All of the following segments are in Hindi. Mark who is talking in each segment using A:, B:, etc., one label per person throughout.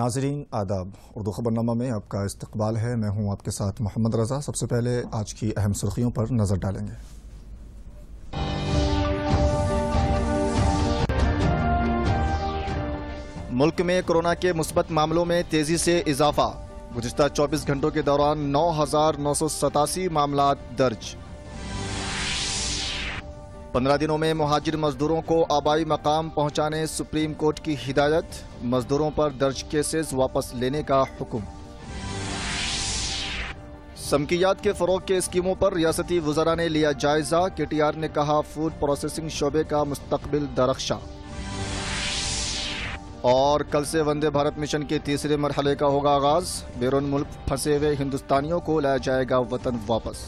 A: नाजरीन आदाब उर्दू खबरनामा में आपका इस्तकबाल है मैं हूँ आपके साथ मोहम्मद रज़ा सबसे पहले आज की अहम सुर्खियों पर नज़र डालेंगे मुल्क में कोरोना के मुस्बत मामलों में तेजी से इजाफा गुजशत 24 घंटों के दौरान नौ हजार नौ सौ सतासी मामला दर्ज पंद्रह दिनों में महाजिर मजदूरों को आबाई मकाम पहुंचाने सुप्रीम कोर्ट की हिदायत मजदूरों पर दर्ज केसेस वापस लेने का हुक्म समकियात के फ़रोग के स्कीमों पर रियासती वजरा ने लिया जायजा के टी आर ने कहा फूड प्रोसेसिंग शोबे का मुस्तबिल दरख्शा और कल से वंदे भारत मिशन के तीसरे मरहले का होगा आगाज़ बैरून मुल्क फंसे हुए हिंदुस्तानियों को लाया जाएगा वतन वापस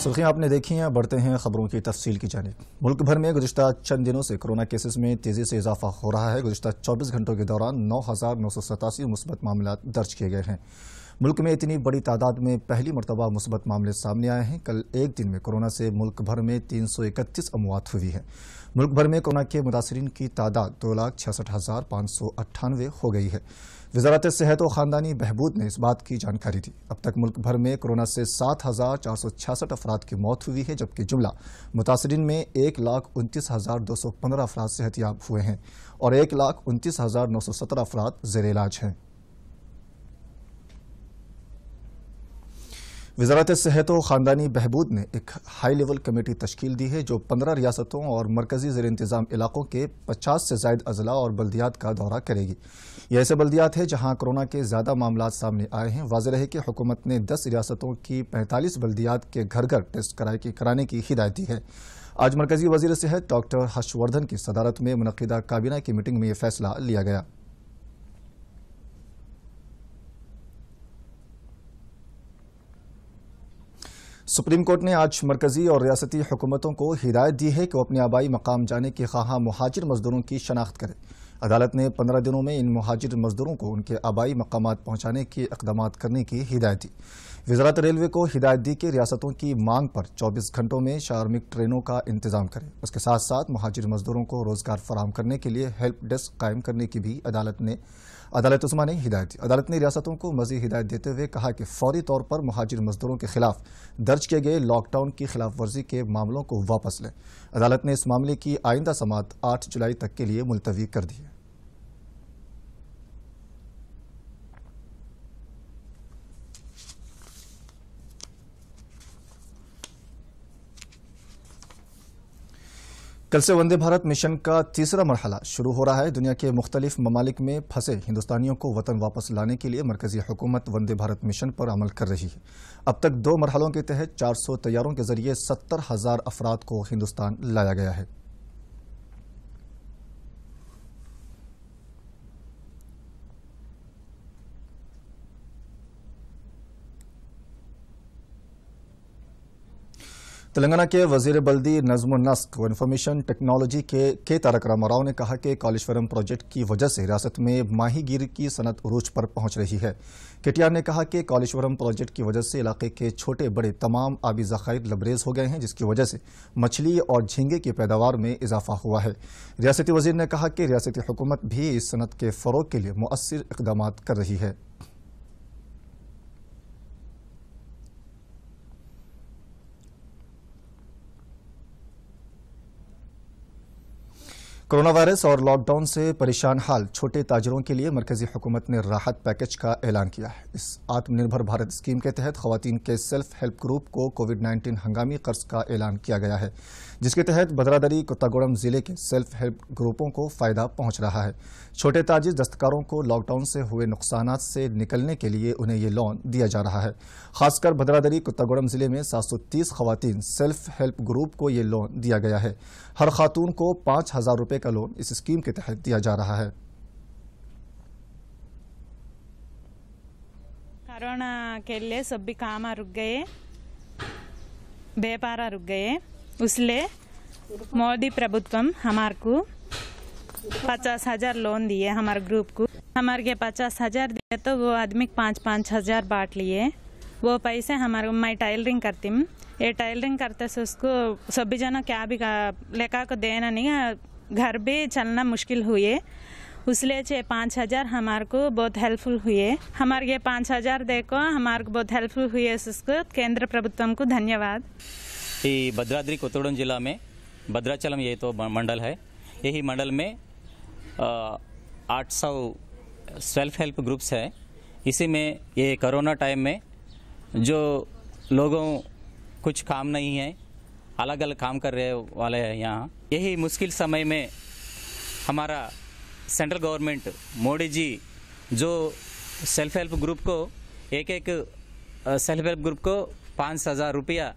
A: सुर्खियाँ आपने देखी हैं बढ़ते हैं खबरों की तफसील की जानब मुल्क भर में गुजशत चंद दिनों से कोरोना केसेस में तेज़ी से इजाफा हो रहा है गुजशत 24 घंटों के दौरान नौ हज़ार नौ सौ सतासी मुस्बत मामला दर्ज किए गए हैं मुल्क में इतनी बड़ी तादाद में पहली मरतबा मुस्बत मामले सामने आए हैं कल एक दिन में कोरोना से मुल्क भर में तीन सौ इकतीस अमवात हुई है मुल्क भर में कोरोना के मुतासरी की तादाद दो लाख छियासठ हज़ार पाँच सौ अट्ठानवे हो गई है वजारत सेहत और ख़ानदानी बहबूद ने इस बात की जानकारी दी अब तक मुल्क भर में कोरोना से सात हज़ार चार सौ छियासठ अफराद की मौत हुई है जबकि जुमला मुतासरी में एक लाख उनतीस हज़ार दो सौ पंद्रह अफराद सेहतियाब हुए हैं और एक लाख उनतीस हज़ार नौ सौ सत्रह अफराद जेर इलाज हैं वजारत सेहत व ख़ानदानी बहबूद ने एक हाई लेवल कमेटी तश्ल दी है जो पंद्रह रियासतों और मरकजी ज़र इंतज़ाम इलाकों के पचास से जायद अजला और बल्दियात का दौरा करेगी ये ऐसे बल्दियात है जहाँ कोरोना के ज़्यादा मामला सामने आए हैं वाज है कि हुकूमत ने दस रियासतों की पैंतालीस बल्दियात के घर घर टेस्ट कराए की कराने की हिदायत दी है आज मरकजी वजी सेहत डॉक्टर हर्षवर्धन की सदारत में मनदा काबीना की मीटिंग में ये फैसला लिया गया सुप्रीम कोर्ट ने आज मरकजी और रियासती हुकूमतों को हिदायत दी है कि वो अपने आबाई मकाम जाने के खाह महाजिर मजदूरों की शनाख्त करें अदालत ने पंद्रह दिनों में इन महाजिर मजदूरों को उनके आबाई मकाम पहुंचाने के इकदाम करने की हिदायत दी वजारत रेलवे को हिदायत दी कि रियासतों की मांग पर चौबीस घंटों में शार्मिक ट्रेनों का इंतजाम करें उसके साथ साथ महाजिर मजदूरों को रोजगार फराम करने के लिए हेल्प डेस्क कायम करने की भी अदालत ने अदालत उस्मा ने हिदायत दी अदालत ने रियासतों को मजीद हिदायत देते हुए कहा कि फौरी तौर पर महाजिर मजदूरों के खिलाफ दर्ज किए गए लॉकडाउन की खिलाफ वर्जी के मामलों को वापस लें अदालत ने इस मामले की आइंदा समात आठ जुलाई तक के लिए मुलतवी कर दी है कल से वंदे भारत मिशन का तीसरा मरहला शुरू हो रहा है दुनिया के मुख्तलिफ ममालिक में फंसे हिंदुस्तानियों को वतन वापस लाने के लिए मरकजी हुकूमत वंदे भारत मिशन पर अमल कर रही है अब तक दो मरहलों के तहत 400 तैयारों के जरिए सत्तर हज़ार अफराद को हिंदुस्तान लाया गया है तेलंगाना के वजीर बल्दी नज्म नस्क व इन्फॉर्मेशन टेक्नोलॉजी के के तारक रामा राव ने कहा कि कालेश्वरम प्रोजेक्ट की वजह से हिरासत में माहीगीर की सनत उरूज पर पहुंच रही है केटीआर ने कहा कि कालेश्वरम प्रोजेक्ट की वजह से इलाके के छोटे बड़े तमाम आबी जखायर लबरेज हो गए हैं जिसकी वजह से मछली और झींगे की पैदावार में इजाफा हुआ है रियासती वजीर ने कहा कि रियासती हुकूमत भी इस सनत के फ़रोग के लिए मौसर इकदाम कर रही है कोरोना वायरस और लॉकडाउन से परेशान हाल छोटे ताजरों के लिए मरकजी हुकूमत ने राहत पैकेज का ऐलान किया है इस आत्मनिर्भर भारत स्कीम के तहत खातन के सेल्फ हेल्प ग्रुप को कोविड 19 हंगामी कर्ज का ऐलान किया गया है जिसके तहत बदरादरी कोतागोड़म जिले के सेल्फ हेल्प ग्रुपों को फायदा पहुंच रहा है छोटे ताजिर दस्तकारों को लॉकडाउन से हुए नुकसान से निकलने के लिए उन्हें ये लोन दिया जा रहा है खासकर भद्रादरी कोतागोड़म जिले में सात सौ तीस सेल्फ हेल्प ग्रुप को ये लोन दिया गया है हर खातून को पांच हजार रुपये का लोन इस स्कीम के तहत दिया जा रहा है
B: कोरोना के लिए सभी काम रुक गए व्यापार रुक गए उसले मोदी प्रभुत्व हमार को पचास हजार लोन दिए हमारे ग्रुप को हमारे के पचास हजार दिए तो वो आदमी पाँच पाँच हजार बांट लिए वो पैसे हमारे मैं टाइलरिंग करती हूँ ये टाइलरिंग करते से उसको सभी जनों क्या भी लेखा को देना नहीं घर भी चलना मुश्किल हुए उसलिए छः पाँच हज़ार हमारे को बहुत हेल्पफुल हुए हमारे ये पाँच हज़ार देखो हमारे को बहुत हेल्पफुल हुए उसको केंद्र प्रभुत्व को धन्यवाद
A: ये भद्राद्री कोतोड़न जिला में भद्राचलम ये तो मंडल है यही मंडल में आठ सौ सेल्फ हेल्प ग्रुप्स है इसी में ये कोरोना टाइम में जो लोगों कुछ काम नहीं है अलग अलग काम कर रहे वाले हैं यहाँ यही मुश्किल समय में हमारा सेंट्रल गवर्नमेंट मोदी जी जो सेल्फ हेल्प ग्रुप को एक एक सेल्फ हेल्प ग्रुप को पाँच हज़ार रुपया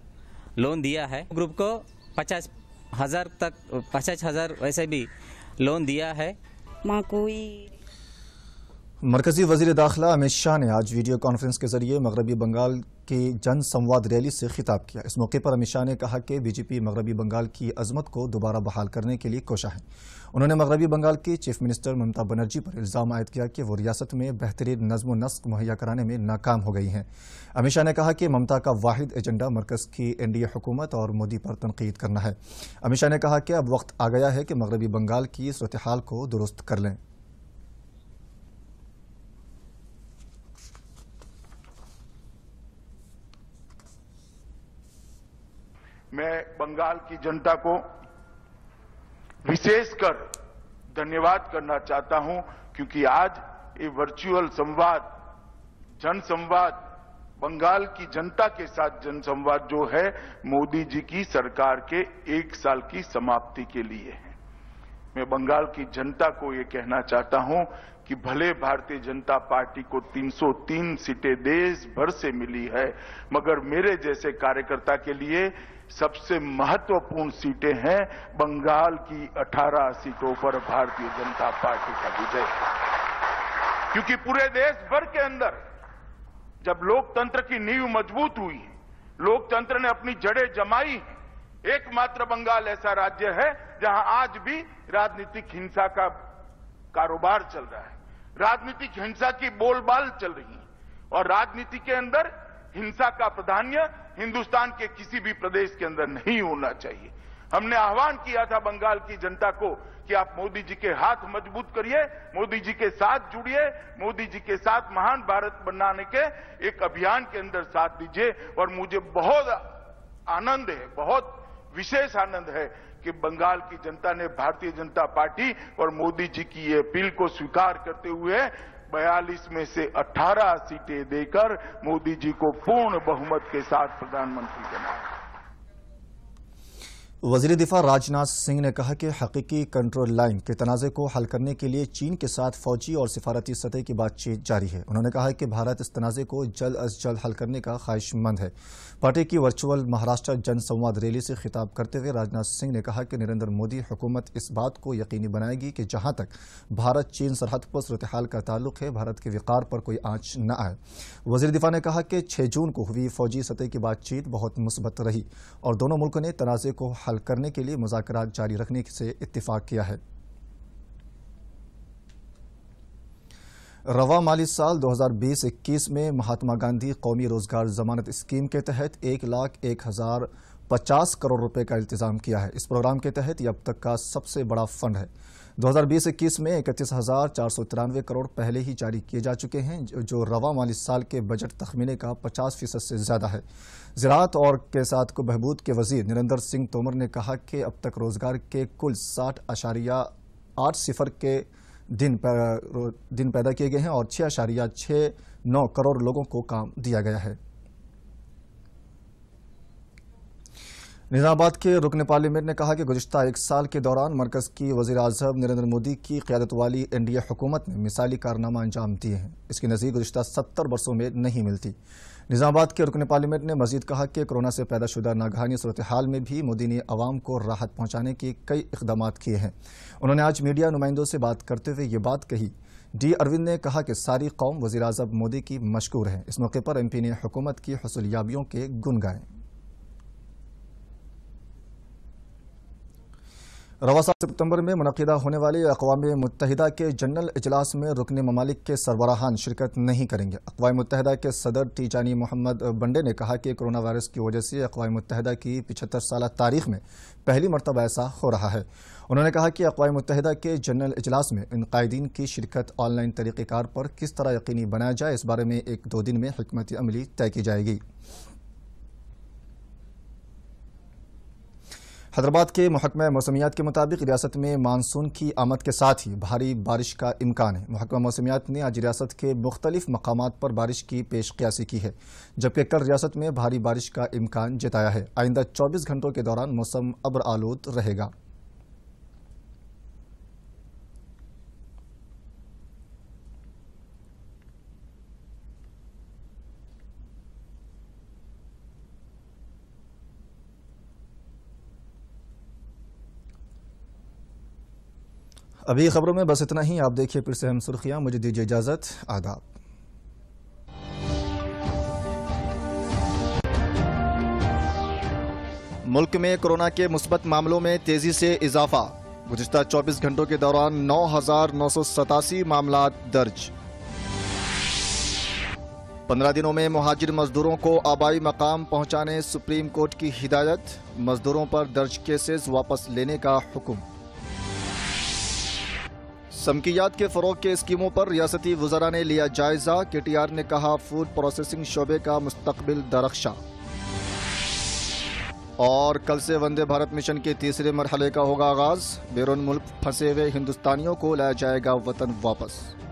A: लोन दिया है ग्रुप को पचास हज़ार तक पचास हज़ार वैसे भी लोन दिया है माँ कोई मरकजी वजीर दाखिला अमित शाह ने आज वीडियो कॉन्फ्रेंस के जरिए मगरबी बंगाल की जन संवाद रैली से खिताब किया इस मौके पर अमित शाह ने कहा कि बीजेपी मगरबी बंगाल की अजमत को दोबारा बहाल करने के लिए कोशा है उन्होंने मगरबी बंगाल की चीफ मिनिस्टर ममता बनर्जी पर इल्ज़ाम आयद किया कि वो रियासत में बेहतरीन नज्म नस्क मुहैया कराने में नाकाम हो गई हैं अमित शाह ने कहा कि ममता का वाहिद एजेंडा मरकज़ की एन डी एकूमत हुकूमत और मोदी पर तनकीद करना है अमित शाह ने कहा कि अब वक्त आ गया है कि मगरबी बंगाल की सूरत हाल को दुरुस्त कर लें
B: मैं बंगाल की जनता को विशेषकर धन्यवाद करना चाहता हूं क्योंकि आज ये वर्चुअल संवाद जनसंवाद बंगाल की जनता के साथ जनसंवाद जो है मोदी जी की सरकार के एक साल की समाप्ति के लिए है मैं बंगाल की जनता को ये कहना चाहता हूं कि भले भारतीय जनता पार्टी को 303 सीटें देश भर से मिली है मगर मेरे जैसे कार्यकर्ता के लिए सबसे महत्वपूर्ण सीटें हैं बंगाल की 18 सीटों पर भारतीय जनता पार्टी का विजय क्योंकि पूरे देश भर के अंदर जब लोकतंत्र की नींव मजबूत हुई है लोकतंत्र ने अपनी जड़ें जमाई है एकमात्र बंगाल ऐसा राज्य है जहां आज भी राजनीतिक हिंसा का कारोबार चल रहा है राजनीतिक हिंसा की बोलबाल चल रही है और राजनीति के अंदर हिंसा का प्राधान्य हिंदुस्तान के किसी भी प्रदेश के अंदर नहीं होना चाहिए हमने आह्वान किया था बंगाल की जनता को कि आप मोदी जी के हाथ मजबूत करिए मोदी जी के साथ जुड़िए मोदी जी के साथ महान भारत बनाने के एक अभियान के अंदर साथ दीजिए और मुझे बहुत आनंद है बहुत विशेष आनंद है कि बंगाल की जनता ने भारतीय जनता पार्टी और मोदी जी की ये अपील को स्वीकार करते हुए बयालीस में से 18 सीटें देकर मोदी जी को पूर्ण बहुमत के साथ प्रधानमंत्री बनाया
A: वजी दिफा राजनाथ सिंह ने कहा कि हकीकी कंट्रोल लाइन के तनाज़े को हल करने के लिए चीन के साथ फौजी और सिफारती सतह की बातचीत जारी है उन्होंने कहा कि भारत इस तनाज़े को जल्द अज जल्द हल करने का ख्वाहिशमंद है पार्टी की वर्चुअल महाराष्ट्र जनसंवाद रैली से खिताब करते हुए राजनाथ सिंह ने कहा कि नरेंद्र मोदी हुकूमत इस बात को यकीनी बनाएगी कि जहाँ तक भारत चीन सरहद पर सूरत हाल का ताल्लुक है भारत के विकार पर कोई आँच न आए वजीर दिफा ने कहा कि छः जून को हुई फौजी सतह की बातचीत बहुत मुस्बत रही और दोनों मुल्कों ने तनाज़े को हल करने के लिए मुजाकर जारी रखने से इतफाक़ किया है रवा माली साल 2020-21 में महात्मा गांधी कौमी रोजगार जमानत स्कीम के तहत एक लाख एक हज़ार पचास करोड़ रुपए का इंतजाम किया है इस प्रोग्राम के तहत यह अब तक का सबसे बड़ा फंड है 2020-21 में इकतीस हजार चार सौ तिरानवे करोड़ पहले ही जारी किए जा चुके हैं जो रवा माली साल के बजट तखमीने का 50 फीसद से ज़्यादा है ज़रात और के साथ को बहबूद के वजीर नरेंद्र सिंह तोमर ने कहा कि अब तक रोज़गार के कुल साठ अशारिया आठ सिफर के दिन दिन पैदा किए गए हैं और छः अशारिया छः नौ करोड़ लोगों को काम दिया गया है निजामाबाद के रुकन पार्लियामेंट ने कहा कि गुजशत एक साल के दौरान मरकज की वजी अजम नरेंद्र मोदी की क्यादत वाली एन डी ए हुकूमत ने मिसाली कारनामा अंजाम दिए हैं इसकी नज़ीर गुजशत सत्तर बरसों में नहीं मिलती निजामाबाद के रुकन पार्लियामेंट ने मजीद कहा कि कोरोना से पैदा शुदा नागहानी सूरत हाल में भी मोदी ने आवाम को राहत पहुँचाने के कई इकदाम किए हैं उन्होंने आज मीडिया नुमाइंदों से बात करते हुए ये बात कही डी अरविंद ने कहा कि सारी कौम वजी अजम मोदी की मशहूर है इस मौके पर एम पी ने हुकूमत की हौसलियाबियों के गुन गाएँ रवासा सितंबर में मनदा होने वाले अकवा मुतहदा के जनरल अजलास में रुकन ममालिक के सरबराहान शिरकत नहीं करेंगे अकवा मुतहदा के सदर जानी मोहम्मद बंडे ने कहा कि कोरोना वायरस की वजह से अकवा मुतहदा की पिछहत्तर साल तारीख में पहली मरतबा ऐसा हो रहा है उन्होंने कहा कि अकवा मुतहदा के जनरल अजलास में इन कायदीन की शिरकत ऑनलाइन तरीक़ेकार पर किस तरह यकीनी बनाया जाए इस बारे में एक दो दिन में हमत अमली तय की जाएगी हैदराबाद के महकमा मौसमियात के मुताबिक रियासत में मानसून की आमद के साथ ही भारी बारिश का इम्कान है महकमा मौसमियात ने आज रियासत के मुख्तलिफ मकाम पर बारिश की पेश क्यासी की है जबकि कल रियासत में भारी बारिश का इम्कान जताया है आइंदा चौबीस घंटों के दौरान मौसम अब्र आलूद रहेगा अभी खबरों में बस इतना ही आप देखिए फिर से हम सुर्खियाँ मुझे दीजिए इजाज़त आदाब मुल्क में कोरोना के मुस्बत मामलों में तेजी से इजाफा गुजशत 24 घंटों के दौरान नौ हजार नौ सौ सतासी मामला दर्ज पंद्रह दिनों में महाजिर मजदूरों को आबाई मकाम पहुंचाने सुप्रीम कोर्ट की हिदायत मजदूरों पर दर्ज केसेस वापस लेने का हुक्म समकियात के फरोग के स्कीमों पर रियासती वजरा ने लिया जायजा के टी आर ने कहा फूड प्रोसेसिंग शोबे का मुस्तबिल दरख्शा और कल से वंदे भारत मिशन के तीसरे मरहले का होगा आगाज बैरून मुल्क फंसे हुए हिंदुस्तानियों को लाया जाएगा वतन वापस